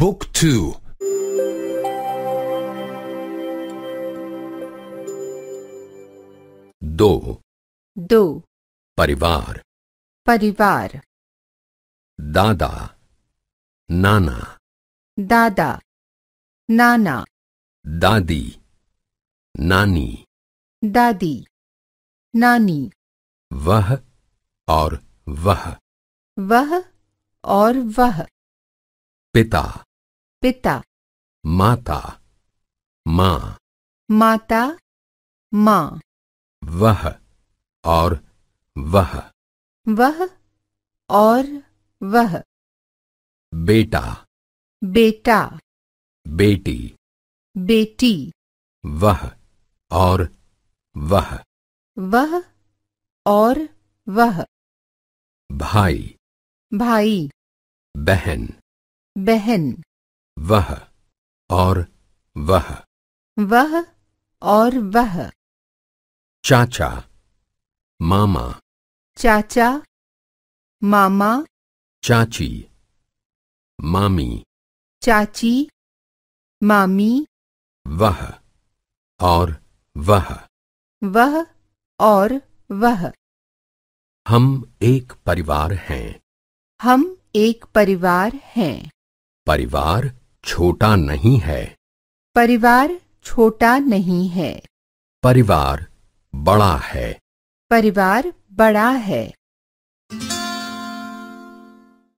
Book 2 दो दो परिवार परिवार दादा नाना दादा नाना दादी नानी दादी नानी वह और वह वह और वह पिता पिता माता माँ माता माँ वह और वह वह और वह बेटा बेटा बेटी बेटी वह और वह वह और वह भाई भाई बहन बहन वह और वह वह और वह चाचा मामा चाचा मामा चाची मामी चाची मामी वह और वह वह और वह हम एक परिवार हैं हम एक परिवार हैं परिवार छोटा नहीं है परिवार छोटा नहीं है परिवार बड़ा है परिवार बड़ा है